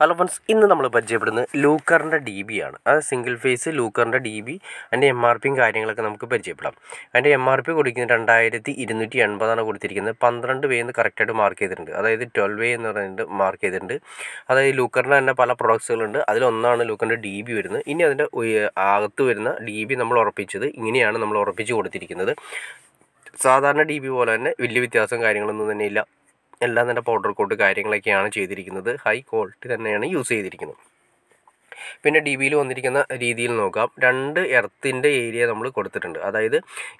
hello friends ഇന്ന് നമ്മൾ പരിചയപ്പെടുന്നത് ലൂക്കറിൻ്റെ ഡി ബി ആണ് അത് സിംഗിൾ ഫേസ് ലൂക്കറിൻ്റെ ഡി ബി അതിൻ്റെ എം ആർ പിയും കാര്യങ്ങളൊക്കെ നമുക്ക് പരിചയപ്പെടാം അതിൻ്റെ എം ആർ പി കൊടുക്കുന്നത് രണ്ടായിരത്തി ഇരുന്നൂറ്റി എൺപതാണ് കൊടുത്തിരിക്കുന്നത് പന്ത്രണ്ട് വേ എന്ന് കറക്റ്റായിട്ട് മാർക്ക് ചെയ്തിട്ടുണ്ട് അതായത് ട്വൽവ് വേ എന്ന് പറഞ്ഞിട്ട് മാർക്ക് ചെയ്തിട്ടുണ്ട് അതായത് ലൂക്കറിൻ്റെ തന്നെ പല പ്രൊഡക്ട്സുകളുണ്ട് അതിലൊന്നാണ് ലൂക്കറിൻ്റെ ഡി ബി വരുന്നത് ഇനി അതിൻ്റെ അകത്ത് വരുന്ന ഡി ബി നമ്മൾ ഉറപ്പിച്ചത് ഇങ്ങനെയാണ് നമ്മൾ ഉറപ്പിച്ച് കൊടുത്തിരിക്കുന്നത് സാധാരണ ഡി ബി പോലെ തന്നെ വലിയ വ്യത്യാസം കാര്യങ്ങളൊന്നും തന്നെ ഇല്ല എല്ലാം തന്നെ പൗഡർ കോട്ട് കാര്യങ്ങളൊക്കെയാണ് ചെയ്തിരിക്കുന്നത് ഹൈ ക്വാളിറ്റി തന്നെയാണ് യൂസ് ചെയ്തിരിക്കുന്നത് പിന്നെ ഡി ബിയിൽ വന്നിരിക്കുന്ന രീതിയിൽ നോക്കാം രണ്ട് എർത്തിൻ്റെ ഏരിയ നമ്മൾ കൊടുത്തിട്ടുണ്ട് അതായത്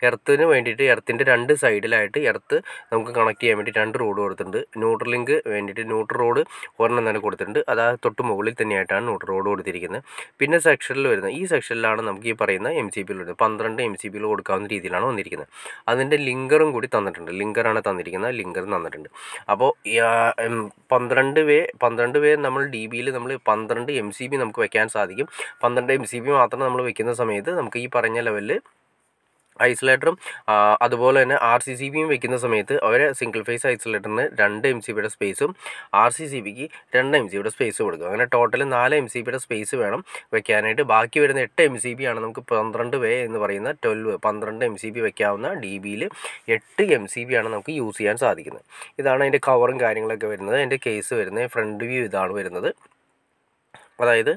എർത്തിന് വേണ്ടിയിട്ട് എർത്തിൻ്റെ രണ്ട് സൈഡിലായിട്ട് എർത്ത് നമുക്ക് കണക്ട് ചെയ്യാൻ വേണ്ടി രണ്ട് റോഡ് കൊടുത്തിട്ടുണ്ട് ന്യൂട്രൽ ലിങ്ക് വേണ്ടിയിട്ട് ന്യൂട്രൽ റോഡ് ഒരെണ്ണം തന്നെ കൊടുത്തിട്ടുണ്ട് അതായത് തൊട്ട് മുകളിൽ തന്നെയായിട്ടാണ് ന്യൂട്രൽ റോഡ് കൊടുത്തിരിക്കുന്നത് പിന്നെ സെക്ഷനിൽ വരുന്ന ഈ സെക്ഷനിലാണ് നമുക്ക് ഈ പറയുന്ന എം സി ബിയിൽ വരുന്നത് പന്ത്രണ്ട് എം സി ബിയിൽ കൊടുക്കാവുന്ന രീതിയിലാണ് വന്നിരിക്കുന്നത് അതിൻ്റെ ലിങ്കറും കൂടി തന്നിട്ടുണ്ട് ലിങ്കറാണ് തന്നിരിക്കുന്നത് ലിങ്കർ തന്നിട്ടുണ്ട് അപ്പോൾ പന്ത്രണ്ട് വേ പന്ത്രണ്ട് വേ നമ്മൾ ഡി ബിയിൽ നമ്മൾ പന്ത്രണ്ട് എം സി ബി നമുക്ക് കുറയ്ക്കാൻ സാധിക്കും പന്ത്രണ്ട് എം സി ബി മാത്രം നമ്മൾ വയ്ക്കുന്ന സമയത്ത് നമുക്ക് ഈ പറഞ്ഞ ലെവലിൽ ഐസൊലേറ്ററും അതുപോലെ തന്നെ ആർ സി സി ബിയും വെക്കുന്ന സമയത്ത് അവരെ സിംഗിൾ ഫേസ് ഐസൊലേറ്ററിന് രണ്ട് എം സി ബിയുടെ സ്പേസും ആർ സി സി ബിക്ക് രണ്ട് എം സി ബിയുടെ സ്പേസും കൊടുക്കും അങ്ങനെ ടോട്ടൽ നാല് എം സി ബിയുടെ സ്പേസ് വേണം വെക്കാനായിട്ട് ബാക്കി വരുന്ന എട്ട് എം സി ബി ആണ് നമുക്ക് പന്ത്രണ്ട് വേ എന്ന് പറയുന്ന ട്വൽവ് പന്ത്രണ്ട് എം സി ബി വെക്കാവുന്ന ഡി ബിയിൽ എട്ട് എം സി ബി ആണ് നമുക്ക് യൂസ് ചെയ്യാൻ സാധിക്കുന്നത് ഇതാണ് അതിൻ്റെ കവറും കാര്യങ്ങളൊക്കെ വരുന്നത് അതിൻ്റെ കേസ് വരുന്നത് ഫ്രണ്ട് വ്യൂ ഇതാണ് വരുന്നത് അതായത്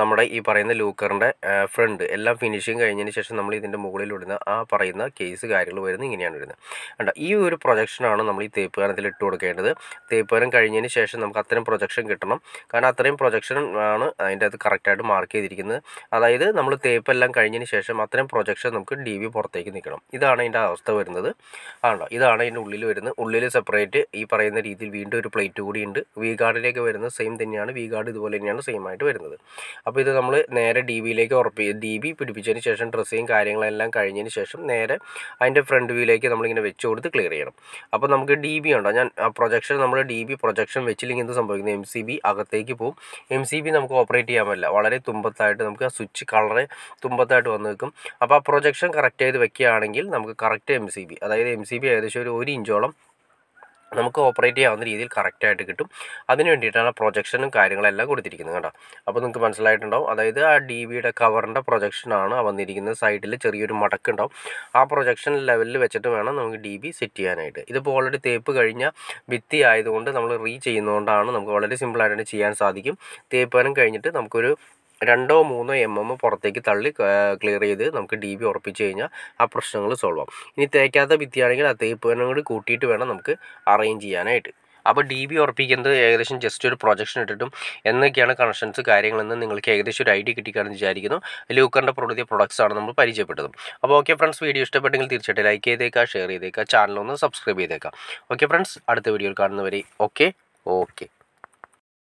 നമ്മുടെ ഈ പറയുന്ന ലൂക്കറിൻ്റെ ഫ്രണ്ട് എല്ലാം ഫിനിഷിങ് കഴിഞ്ഞതിന് ശേഷം നമ്മൾ ഇതിൻ്റെ മുകളിൽ ഇടുന്ന ആ പറയുന്ന കേസ് കാര്യങ്ങൾ വരുന്നത് ഇങ്ങനെയാണ് വരുന്നത് കണ്ട ഈ ഒരു പ്രൊജക്ഷനാണ് നമ്മൾ ഈ തേപ്പുകാരത്തിൽ ഇട്ട് കൊടുക്കേണ്ടത് തേപ്പുകാരം കഴിഞ്ഞതിന് ശേഷം നമുക്ക് അത്രയും പ്രൊജക്ഷൻ കിട്ടണം കാരണം അത്രയും പ്രൊജക്ഷൻ ആണ് അതിൻ്റെ അത് കറക്റ്റായിട്ട് മാർക്ക് ചെയ്തിരിക്കുന്നത് അതായത് നമ്മൾ തേപ്പെല്ലാം എല്ലാം കഴിഞ്ഞതിന് ശേഷം അത്രയും പ്രൊജക്ഷൻ നമുക്ക് ഡി വി പുറത്തേക്ക് നിൽക്കണം ഇതാണ് അതിൻ്റെ അവസ്ഥ വരുന്നത് ആണോ ഇതാണ് അതിൻ്റെ ഉള്ളിൽ വരുന്നത് ഉള്ളിൽ സെപ്പറേറ്റ് ഈ പറയുന്ന രീതിയിൽ വീണ്ടും ഒരു പ്ലേറ്റ് കൂടി ഉണ്ട് വി ഗാർഡിലേക്ക് വരുന്നത് സെയിം തന്നെയാണ് വി ഗാർഡ് ഇതുപോലെ തന്നെയാണ് തന്നെയാണ് സെയിം ആയിട്ട് വരുന്നത് അപ്പോൾ ഇത് നമ്മൾ നേരെ ഡി ബിയിലേക്ക് ഉറപ്പി ഡി ബി പിടിപ്പിച്ചതിന് ശേഷം ഡ്രസ്സിങ് കാര്യങ്ങളെല്ലാം കഴിഞ്ഞതിന് ശേഷം നേരെ അതിൻ്റെ ഫ്രണ്ട് വ്യൂയിലേക്ക് നമ്മളിങ്ങനെ വെച്ച് കൊടുത്ത് ക്ലിയർ ചെയ്യണം അപ്പോൾ നമുക്ക് ഡി ബി ഉണ്ടോ ഞാൻ പ്രൊജക്ഷൻ നമ്മൾ ഡി ബി പ്രൊജക്ഷൻ വെച്ചില്ലെങ്കിൽ എന്ത് സംഭവിക്കുന്നത് എം സി ബി അകത്തേക്ക് പോകും എം സി ബി നമുക്ക് ഓപ്പറേറ്റ് ചെയ്യാൻ പറ്റില്ല വളരെ തുമ്പത്തായിട്ട് നമുക്ക് ആ സ്വിച്ച് കളറ് തുമ്പത്തായിട്ട് വന്ന് നിൽക്കും അപ്പോൾ ആ പ്രൊജക്ഷൻ കറക്റ്റ് ചെയ്ത് വെക്കുകയാണെങ്കിൽ നമുക്ക് കറക്റ്റ് എം സി ബി അതായത് എം സി ബി ഏകദേശം ഒരു ഒരു ഇഞ്ചോളം നമുക്ക് ഓപ്പറേറ്റ് ചെയ്യാവുന്ന രീതിയിൽ കറക്റ്റായിട്ട് കിട്ടും അതിന് വേണ്ടിയിട്ടാണ് പ്രൊജക്ഷനും കാര്യങ്ങളെല്ലാം കൊടുത്തിരിക്കുന്നത് കേട്ടോ അപ്പോൾ നിങ്ങൾക്ക് മനസ്സിലായിട്ടുണ്ടാവും അതായത് ആ ഡി വിയുടെ കവറിൻ്റെ പ്രൊജക്ഷനാണ് വന്നിരിക്കുന്നത് സൈഡിൽ ചെറിയൊരു മടക്കുണ്ടാവും ആ പ്രൊജക്ഷൻ ലെവലിൽ വെച്ചിട്ട് വേണം നമുക്ക് ഡി ബി സെറ്റ് ചെയ്യാനായിട്ട് ഇതിപ്പോൾ ഓൾറെഡി തേപ്പ് കഴിഞ്ഞ ഭിത്തി ആയതുകൊണ്ട് നമ്മൾ റീ ചെയ്യുന്നതുകൊണ്ടാണ് നമുക്ക് വളരെ സിമ്പിളായിട്ട് ചെയ്യാൻ സാധിക്കും തേപ്പാനും കഴിഞ്ഞിട്ട് നമുക്കൊരു രണ്ടോ മൂന്നോ എം എം പുറത്തേക്ക് തള്ളി ക്ലിയർ ചെയ്ത് നമുക്ക് ഡി ബി ഉറപ്പിച്ച് കഴിഞ്ഞാൽ ആ പ്രശ്നങ്ങൾ സോൾവ് ആവും ഇനി തേക്കാത്ത ഭിത്തിയാണെങ്കിൽ ആ തേപ്പ് വേണം കൂടി കൂട്ടിയിട്ട് വേണം നമുക്ക് അറേഞ്ച് ചെയ്യാനായിട്ട് അപ്പോൾ ഡി ബി ഉറപ്പിക്കുന്നത് ഏകദേശം ജസ്റ്റ് ഒരു പ്രൊജക്ഷൻ ഇട്ടിട്ടും എന്നൊക്കെയാണ് കണക്ഷൻസ് കാര്യങ്ങളെന്ന് നിങ്ങൾക്ക് ഏകദേശം ഒരു ഐഡിയ കിട്ടിക്കാണെന്ന് വിചാരിക്കുന്നു ലൂക്കറിൻ്റെ പുതിയ പ്രൊഡക്ട്സ് ആണ് നമ്മൾ പരിചയപ്പെട്ടത് അപ്പോൾ ഓക്കെ ഫ്രണ്ട്സ് വീഡിയോ ഇഷ്ടപ്പെട്ടെങ്കിൽ തീർച്ചയായിട്ടും ലൈക്ക് ചെയ്തേക്കാം ഷെയർ ചെയ്തേക്കുക ചാനലൊന്ന് സബ്സ്ക്രൈബ് ചെയ്തേക്കാം ഓക്കെ ഫ്രണ്ട്സ് അടുത്ത വീഡിയോയിൽ കാണുന്നവരെ ഓക്കെ ഓക്കെ